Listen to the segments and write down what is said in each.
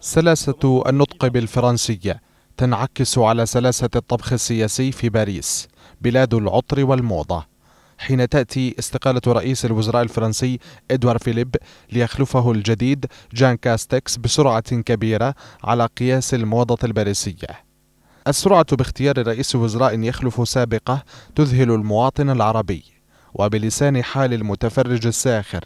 سلاسة النطق بالفرنسية تنعكس على سلاسة الطبخ السياسي في باريس بلاد العطر والموضة حين تأتي استقالة رئيس الوزراء الفرنسي إدوار فيليب ليخلفه الجديد جان كاستكس بسرعة كبيرة على قياس الموضة الباريسية السرعة باختيار رئيس وزراء يخلف سابقه تذهل المواطن العربي وبلسان حال المتفرج الساخر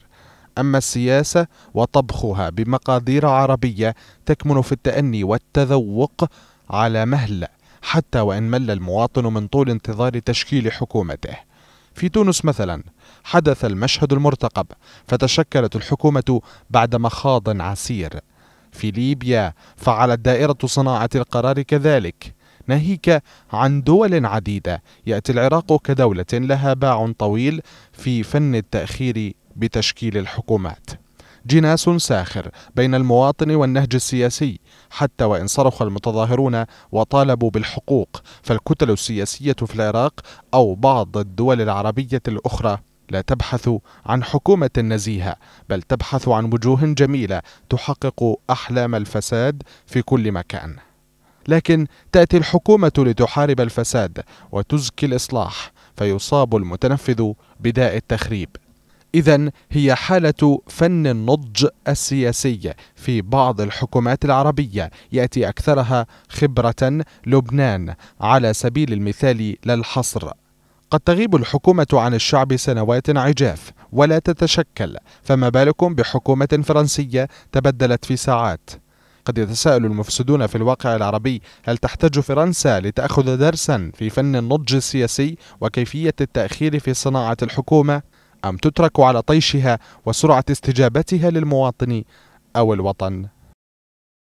أما السياسة وطبخها بمقادير عربية تكمن في التأني والتذوق على مهل حتى وإن مل المواطن من طول انتظار تشكيل حكومته في تونس مثلا حدث المشهد المرتقب فتشكلت الحكومة بعد مخاض عسير في ليبيا فعلت دائرة صناعة القرار كذلك ناهيك عن دول عديدة يأتي العراق كدولة لها باع طويل في فن التأخير بتشكيل الحكومات جناس ساخر بين المواطن والنهج السياسي حتى وإن صرخ المتظاهرون وطالبوا بالحقوق فالكتل السياسية في العراق أو بعض الدول العربية الأخرى لا تبحث عن حكومة نزيهة بل تبحث عن وجوه جميلة تحقق أحلام الفساد في كل مكان لكن تأتي الحكومة لتحارب الفساد وتزكي الإصلاح فيصاب المتنفذ بداء التخريب إذا هي حالة فن النضج السياسي في بعض الحكومات العربية يأتي أكثرها خبرة لبنان على سبيل المثال لا الحصر قد تغيب الحكومة عن الشعب سنوات عجاف ولا تتشكل فما بالكم بحكومة فرنسية تبدلت في ساعات قد يتساءل المفسدون في الواقع العربي هل تحتاج فرنسا لتأخذ درسا في فن النضج السياسي وكيفية التأخير في صناعة الحكومة؟ أم تترك على طيشها وسرعة استجابتها للمواطن أو الوطن